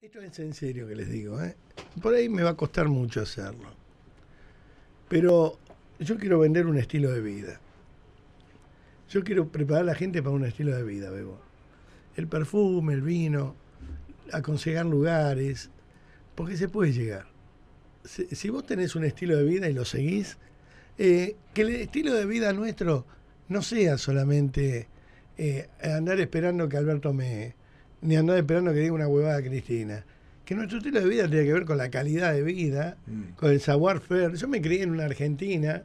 Esto es en serio que les digo, ¿eh? por ahí me va a costar mucho hacerlo. Pero yo quiero vender un estilo de vida. Yo quiero preparar a la gente para un estilo de vida, Bebo. El perfume, el vino, aconsejar lugares, porque se puede llegar. Si, vos tenés un estilo de vida y lo seguís, eh, que el estilo de vida nuestro no sea solamente eh, andar esperando que Alberto me, ni andar esperando que diga una huevada Cristina. Que nuestro estilo de vida tiene que ver con la calidad de vida, mm. con el savoir faire. Yo me creí en una Argentina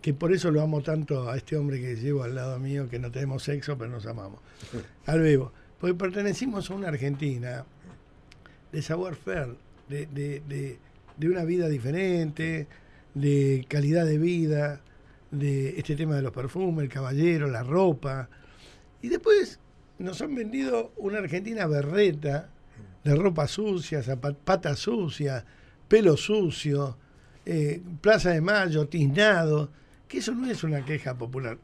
que por eso lo amo tanto a este hombre que llevo al lado mío, que no tenemos sexo, pero nos amamos. al vivo. Porque pertenecimos a una Argentina de savoir faire, de, de, de, de una vida diferente, de calidad de vida, de este tema de los perfumes, el caballero, la ropa. Y después nos han vendido una Argentina berreta, de ropa sucia, patas sucia, pelo sucio, eh, Plaza de Mayo, tiznado, que eso no es una queja popular.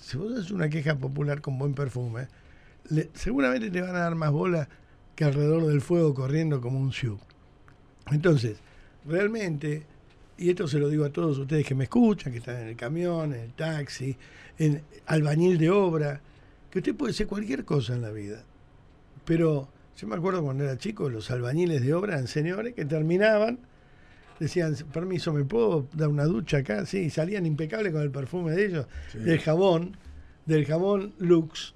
si vos sos una queja popular con buen perfume, seguramente te van a dar más bola que alrededor del fuego corriendo como un siú. Entonces, realmente, y esto se lo digo a todos ustedes que me escuchan, que están en el camión, en el taxi, en albañil de obra, que usted puede ser cualquier cosa en la vida. Pero yo me acuerdo cuando era chico, los albañiles de obra en señores que terminaban, decían, permiso, ¿me puedo dar una ducha acá? Sí, salían impecables con el perfume de ellos, del jabón, del jabón Lux.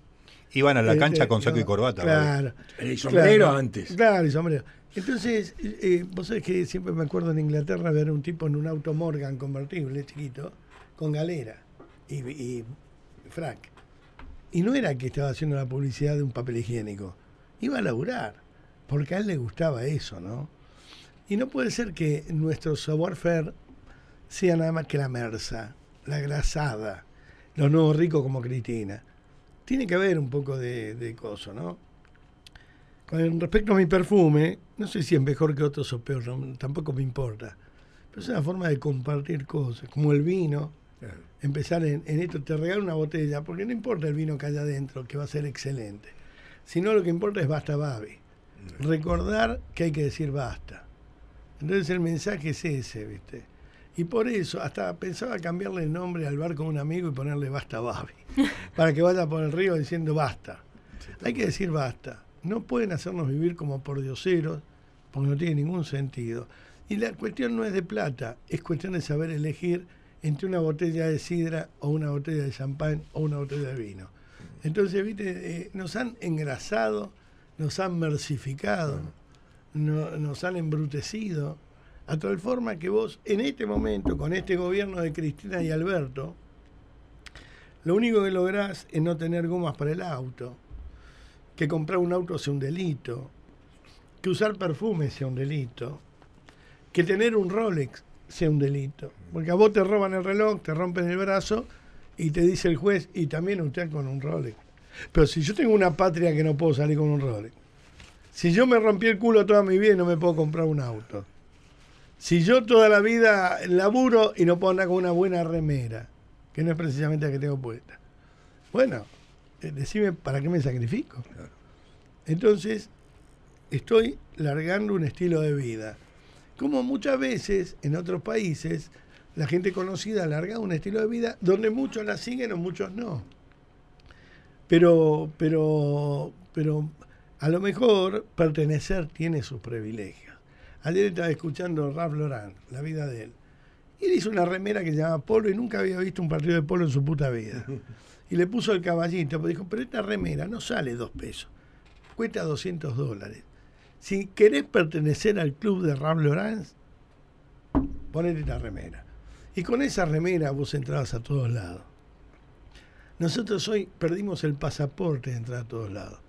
Iban a la cancha este, con saco y corbata. Claro. El sombrero antes. Claro, el sombrero. Entonces, eh, eh, vos sabés que siempre me acuerdo en Inglaterra ver a un tipo en un auto Morgan convertible, chiquito, con galera y, y frac. Y no era que estaba haciendo la publicidad de un papel higiénico. Iba a laburar, porque a él le gustaba eso, ¿no? Y no puede ser que nuestro software faire sea nada más que la merza, la grasada, los nuevos ricos como Cristina. Tiene que haber un poco de, de coso, ¿no? Con respecto a mi perfume, no sé si es mejor que otros o peor, tampoco me importa. Pero es una forma de compartir cosas, como el vino, Empezar en, esto, te regalo una botella, porque no importa el vino que haya adentro, que va a ser excelente. Sino lo que importa es basta, babi. Recordar que hay que decir basta. Entonces el mensaje es ese, ¿viste? Y por eso, hasta pensaba cambiarle el nombre al bar con un amigo y ponerle basta, babi. para que vaya por el río diciendo basta. hay que decir basta. No pueden hacernos vivir como por dioseros, porque no tiene ningún sentido. Y la cuestión no es de plata, es cuestión de saber elegir entre una botella de sidra o una botella de champán o una botella de vino. Entonces, viste, eh, nos han engrasado, nos han mercificado, nos han embrutecido, a tal forma que vos, en este momento, con este gobierno de Cristina y Alberto, lo único que lográs es no tener gomas para el auto, que comprar un auto sea un delito, que usar perfume sea un delito, que tener un Rolex sea un delito. Porque a vos te roban el reloj, te rompen el brazo y te dice el juez, y también usted con un Rolex. Pero si yo tengo una patria que no puedo salir con un Rolex, si yo me rompí el culo toda mi vida y no me puedo comprar un auto, si yo toda la vida laburo y no puedo andar con una buena remera, que no es precisamente la que tengo puesta, bueno, eh, decime para qué me sacrifico. Entonces, estoy largando un estilo de vida como muchas veces en otros países la gente conocida alarga un estilo de vida donde muchos la siguen o muchos no. Pero, pero, pero a lo mejor pertenecer tiene sus privilegios. Ayer estaba escuchando Raf Laurent, la vida de él. Y él hizo una remera que se llama Polo y nunca había visto un partido de polo en su puta vida. Y le puso el caballito, pero pues dijo, pero esta remera no sale dos pesos, cuesta 200 dólares si querés pertenecer al club de Ram Lorenz, ponete la remera. Y con esa remera vos entrabas a todos lados. Nosotros hoy perdimos el pasaporte de entrar a todos lados.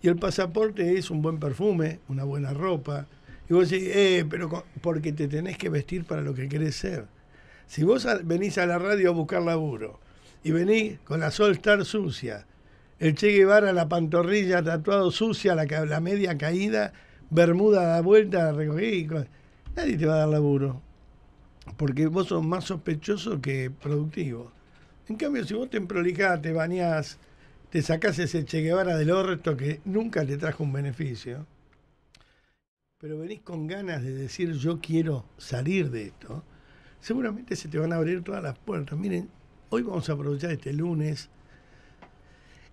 Y el pasaporte es un buen perfume, una buena ropa. Y vos decís, eh, pero porque te tenés que vestir para lo que querés ser. Si vos venís a la radio a buscar laburo y venís con la Sol sucia, el Che Guevara la pantorrilla tatuado sucia, la, la media caída Bermuda da vuelta, recogí. Nadie te va a dar laburo. Porque vos sos más sospechoso que productivo. En cambio, si vos te emprolijás, te bañás, te sacás ese Che Guevara del orto que nunca te trajo un beneficio, pero venís con ganas de decir yo quiero salir de esto, seguramente se te van a abrir todas las puertas. Miren, hoy vamos a aprovechar este lunes,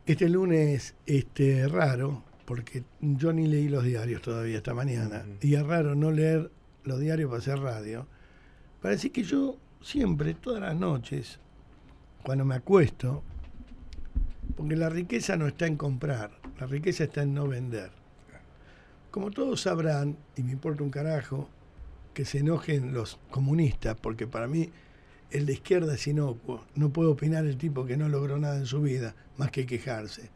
este lunes este, raro, porque yo ni leí los diarios todavía esta mañana, y es raro no leer los diarios para hacer radio, parece que yo siempre, todas las noches, cuando me acuesto, porque la riqueza no está en comprar, la riqueza está en no vender. Como todos sabrán, y me importa un carajo, que se enojen los comunistas, porque para mí el de izquierda es inocuo. No puedo opinar el tipo que no logró nada en su vida, más que quejarse.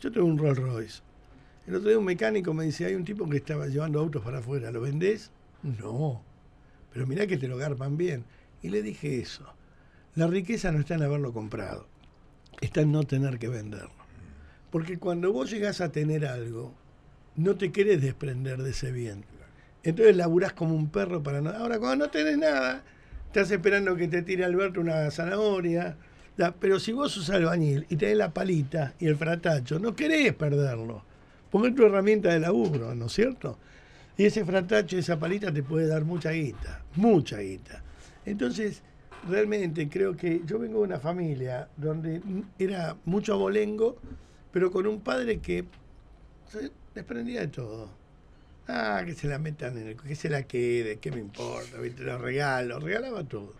Yo tengo un Rolls Royce, el otro día un mecánico me dice, hay un tipo que estaba llevando autos para afuera, ¿lo vendés? No, pero mirá que te lo garpan bien. Y le dije eso, la riqueza no está en haberlo comprado, está en no tener que venderlo. Porque cuando vos llegás a tener algo, no te querés desprender de ese bien. Entonces laburás como un perro para no... Ahora, cuando no tenés nada, estás esperando que te tire Alberto una zanahoria. pero si vos usás el bañil y tenés la palita y el fratacho, no querés perderlo Poner tu herramienta de laburo, ¿no es cierto? Y ese fratache, esa palita te puede dar mucha guita, mucha guita. Entonces, realmente creo que yo vengo de una familia donde era mucho abolengo, pero con un padre que desprendía de todo. Ah, que se la metan en el, que se la quede, que me importa, te lo regalo, regalaba todo.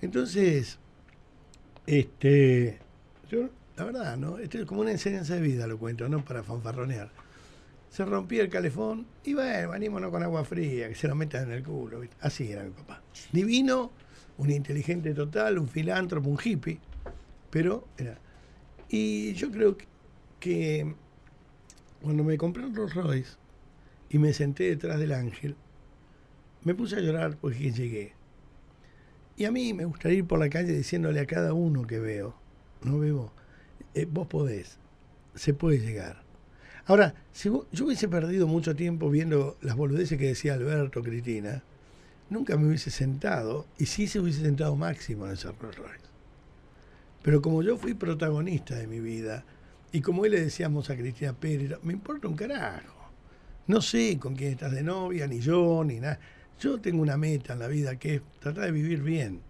Entonces, este, la verdad, ¿no? Esto es como una enseñanza de vida, lo cuento, no para fanfarronear. Se rompía el calefón y bueno, anímonos con agua fría, que se lo metan en el culo. Así era mi papá. Divino, un inteligente total, un filántropo, un hippie, pero era. Y yo creo que cuando me compré un Rolls Royce y me senté detrás del ángel, me puse a llorar porque llegué. Y a mí me gustaría ir por la calle diciéndole a cada uno que veo, no veo, eh, vos podés, se puede llegar. Ahora, si yo hubiese perdido mucho tiempo viendo las boludeces que decía Alberto, Cristina, nunca me hubiese sentado, y sí se hubiese sentado máximo en ese Rolls Royce. Pero como yo fui protagonista de mi vida, y como él le decíamos a Cristina Pérez, me importa un carajo. No sé con quién estás de novia, ni yo, ni nada. Yo tengo una meta en la vida que es tratar de vivir bien. Mm.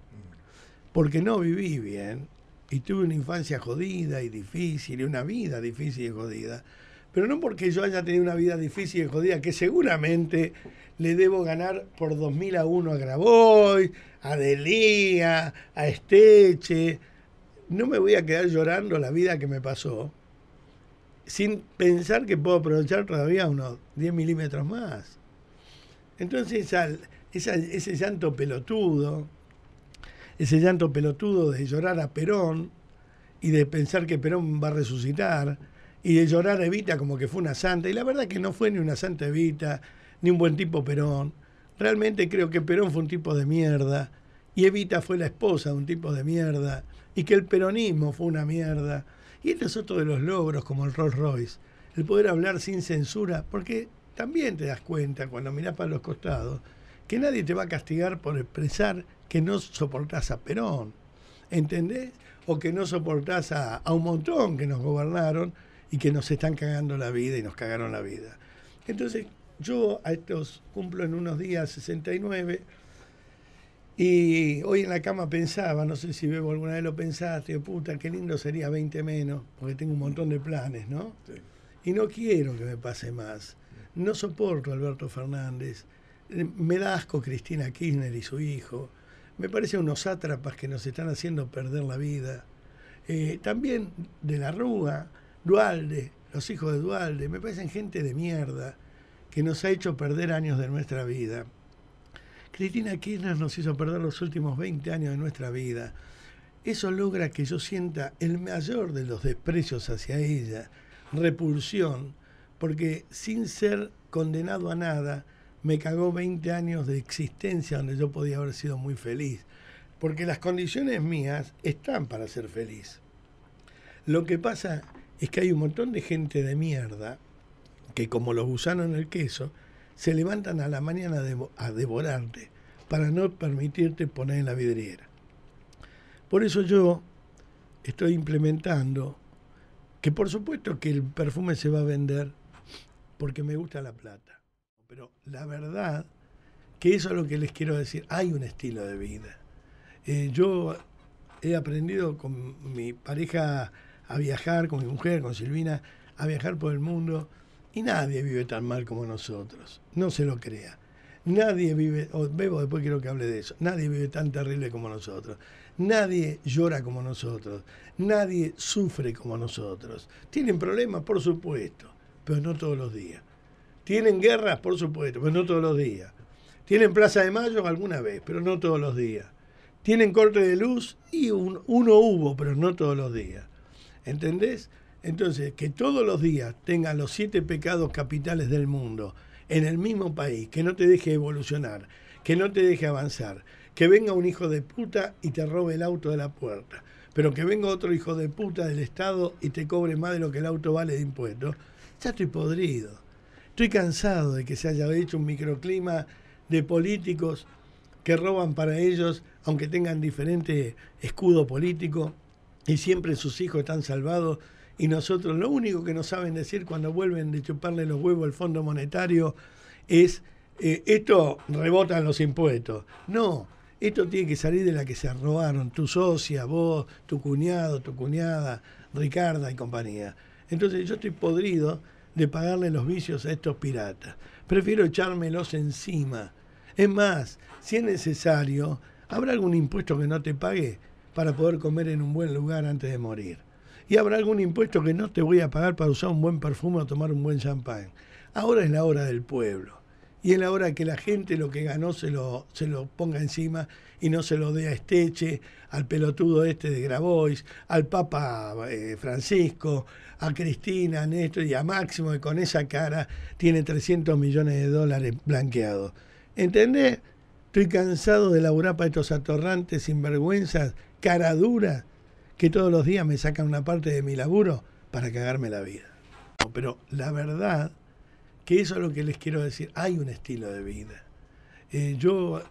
Porque no viví bien y tuve una infancia jodida y difícil y una vida difícil y jodida. Pero no porque yo haya tenido una vida difícil y jodida, que seguramente le debo ganar por 2000 a 1 a Graboy, a Delia a Esteche. No me voy a quedar llorando la vida que me pasó sin pensar que puedo aprovechar todavía unos 10 milímetros más. Entonces ese llanto pelotudo, ese llanto pelotudo de llorar a Perón y de pensar que Perón va a resucitar y de llorar a Evita como que fue una santa. Y la verdad que no fue ni una santa Evita, ni un buen tipo Perón. Realmente creo que Perón fue un tipo de mierda y Evita fue la esposa de un tipo de mierda y que el peronismo fue una mierda. Y este es otro de los logros como el Rolls Royce, el poder hablar sin censura, porque también te das cuenta cuando miras para los costados que nadie te va a castigar por expresar que no soportás a Perón, ¿entendés? O que no soportás a, un montón que nos gobernaron y que nos están cagando la vida y nos cagaron la vida. Entonces, yo a estos cumplo en unos días 69 y hoy en la cama pensaba, no sé si Bebo alguna vez lo pensaste, oh, puta, qué lindo sería 20 menos, porque tengo un montón de planes, ¿no? Y no quiero que me pase más. No soporto a Alberto Fernández, me da asco Cristina Kirchner y su hijo. Me parecen unos sátrapas que nos están haciendo perder la vida. Eh, también de la Rúa, Dualde, los hijos de Dualde, me parecen gente de mierda que nos ha hecho perder años de nuestra vida. Cristina Kirchner nos hizo perder los últimos 20 años de nuestra vida. Eso logra que yo sienta el mayor de los desprecios hacia ella, repulsión, porque sin ser condenado a nada, me cagó 20 años de existencia donde yo podía haber sido muy feliz. Porque las condiciones mías están para ser feliz. Lo que pasa es que hay un montón de gente de mierda que como los gusanos en el queso, se levantan a la mañana a devorarte para no permitirte poner en la vidriera. Por eso yo estoy implementando que por supuesto que el perfume se va a vender porque me gusta la plata. Pero la verdad, que eso es lo que les quiero decir, hay un estilo de vida. Eh, yo he aprendido con mi pareja a viajar, con mi mujer, con Silvina, a viajar por el mundo y nadie vive tan mal como nosotros, no se lo crea. Nadie vive, o bebo después quiero que hable de eso, nadie vive tan terrible como nosotros, nadie llora como nosotros, nadie sufre como nosotros. Tienen problemas, por supuesto, pero no todos los días. Tienen guerras, por supuesto, pero no todos los días. Tienen Plaza de Mayo alguna vez, pero no todos los días. Tienen corte de luz y uno hubo, pero no todos los días. ¿Entendés? Entonces, que todos los días tengan los siete pecados capitales del mundo en el mismo país, que no te deje evolucionar, que no te deje avanzar, que venga un hijo de puta y te robe el auto de la puerta, pero que venga otro hijo de puta del Estado y te cobre más de lo que el auto vale de impuestos, ya estoy podrido. Estoy cansado de que se haya hecho un microclima de políticos que roban para ellos, aunque tengan diferente escudo político, y siempre sus hijos están salvados, y nosotros lo único que nos saben decir cuando vuelven de chuparle los huevos al Fondo Monetario es, eh, esto rebotan los impuestos. No, esto tiene que salir de la que se robaron, tu socia, vos, tu cuñado, tu cuñada, Ricarda y compañía. Entonces yo estoy podrido de pagarle los vicios a estos piratas. Prefiero echármelos encima. Es más, si es necesario, habrá algún impuesto que no te pague para poder comer en un buen lugar antes de morir. Y habrá algún impuesto que no te voy a pagar para usar un buen perfume o tomar un buen champán. Ahora es la hora del pueblo y la hora que la gente lo que ganó se lo, se lo ponga encima y no se lo dé a Esteche, al pelotudo este de Grabois, al Papa eh, Francisco, a Cristina, a Néstor y a Máximo, que con esa cara tiene 300 millones de dólares blanqueados. ¿Entendés? Estoy cansado de laburar para estos atorrantes, sinvergüenzas, cara dura, que todos los días me sacan una parte de mi laburo para cagarme la vida. Pero la verdad que eso es lo que les quiero decir. Hay un estilo de vida. Eh, yo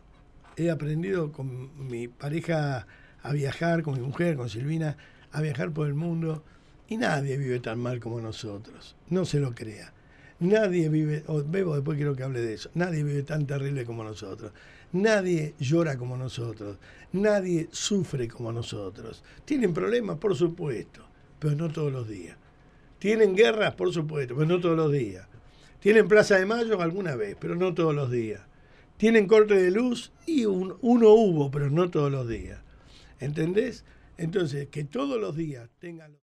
he aprendido con mi pareja a viajar, con mi mujer, con Silvina, a viajar por el mundo. Y nadie vive tan mal como nosotros. No se lo crea. Nadie vive, o Bebo después quiero que hable de eso, nadie vive tan terrible como nosotros. Nadie llora como nosotros. Nadie sufre como nosotros. Tienen problemas, por supuesto, pero no todos los días. Tienen guerras, por supuesto, pero no todos los días. Tienen Plaza de Mayo alguna vez, pero no todos los días. Tienen corte de luz y uno hubo, pero no todos los días. ¿Entendés? Entonces, que todos los días tengan...